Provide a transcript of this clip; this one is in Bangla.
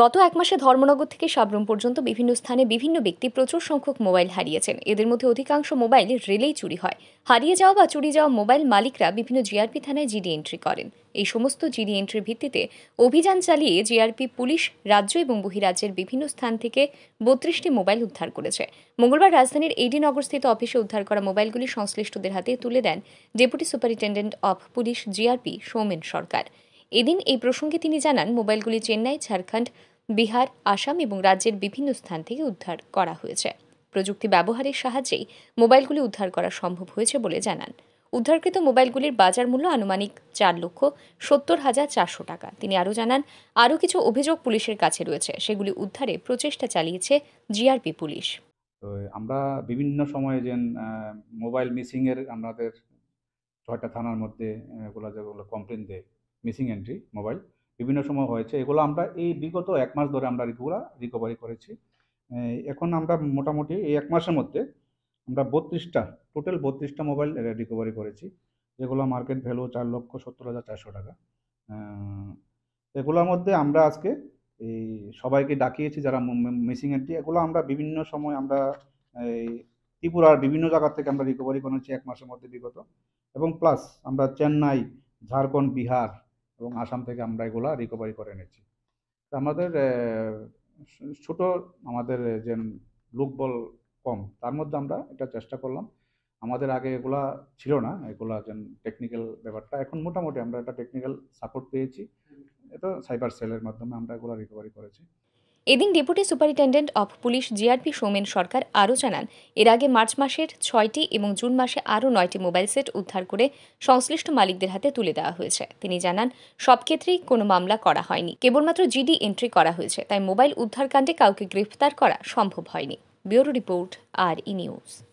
গত এক মাসে ধর্মনগর থেকে সাবরুম পর্যন্ত বিভিন্ন স্থানে বিভিন্ন ব্যক্তি প্রচুর সংখ্যক মোবাইল হারিয়েছেন এদের মধ্যে অধিকাংশ মোবাইল রেলেই চুরি হয় হারিয়ে যাওয়া বা চুরি যাওয়া মোবাইল মালিকরা বিভিন্ন জিআরপি থানায় জিডি এন্ট্রি করেন এই সমস্ত জিডি এন্ট্রির ভিত্তিতে অভিযান চালিয়ে জিআরপি পুলিশ রাজ্য এবং বহিরাজ্যের বিভিন্ন স্থান থেকে বত্রিশটি মোবাইল উদ্ধার করেছে মঙ্গলবার রাজধানীর এডিনগরস্থিত অফিসে উদ্ধার করা মোবাইলগুলি সংশ্লিষ্টদের হাতে তুলে দেন deputy superintendent of police GRP Soumen Sarkar এদিন এই প্রসঙ্গে তিনি জানান মোবাইলগুলি চেন্নাই ঝাড়খণ্ড বিহার আসাম এবং রাজ্যের বিভিন্ন স্থান থেকে উদ্ধার করা হয়েছে প্রযুক্তি ব্যবহারের সাহায্যেই মোবাইলগুলি উদ্ধার করা সম্ভব হয়েছে বলে জানান উদ্ধারকৃত মোবাইলগুলির বাজার মূল্য আনুমানিক চার লক্ষ সত্তর হাজার চারশো টাকা তিনি আরও জানান আরও কিছু অভিযোগ পুলিশের কাছে রয়েছে সেগুলি উদ্ধারে প্রচেষ্টা চালিয়েছে জিআরপি পুলিশ তো আমরা বিভিন্ন সময়ে যে মোবাইল মিসিংয়ের আমাদের ছয়টা থানার মধ্যে যেগুলো কমপ্লেন দেয় মিসিং এন্ট্রি মোবাইল বিভিন্ন সময় হয়েছে এগুলো আমরা এই বিগত এক মাস ধরে আমরা এগুলো রিকভারি করেছি এখন আমরা মোটামুটি এই এক মাসের মধ্যে আমরা বত্রিশটা টোটাল বত্রিশটা মোবাইল রিকভারি করেছি যেগুলো মার্কেট ভ্যালু চার লক্ষ সত্তর হাজার চারশো টাকা এগুলোর মধ্যে আমরা আজকে এই সবাইকে ডাকিয়েছি যারা মিসিং এন্ট্রি এগুলো আমরা বিভিন্ন সময় আমরা এই ত্রিপুরার বিভিন্ন জায়গা থেকে আমরা রিকভারি করেছি এক মাসের মধ্যে বিগত এবং প্লাস আমরা চেন্নাই ঝাড়খণ্ড বিহার এবং আসাম থেকে আমরা এগুলো রিকভারি করে এনেছি তা আমাদের ছোট আমাদের যে লোকবল কম তার মধ্যে আমরা এটা চেষ্টা করলাম আমাদের আগে এগুলা ছিল না এগুলা যেন টেকনিক্যাল ব্যাপারটা এখন মোটামুটি আমরা একটা টেকনিক্যাল সাপোর্ট পেয়েছি এটা সাইবার সেলের মাধ্যমে আমরা এগুলো রিকভারি করেছি এদিন deputy superintendent of police GRP Soumen Sarkar আরও জানান এর আগে মার্চ মাসের ছয়টি এবং জুন মাসে আরও নয়টি মোবাইল সেট উদ্ধার করে সংশ্লিষ্ট মালিকদের হাতে তুলে দেওয়া হয়েছে তিনি জানান সব ক্ষেত্রেই কোনো মামলা করা হয়নি কেবলমাত্র জিডি এন্ট্রি করা হয়েছে তাই মোবাইল উদ্ধারকাণ্ডে কাউকে গ্রেফতার করা সম্ভব হয়নি ব্যুরো রিপোর্ট আর ই নিউজ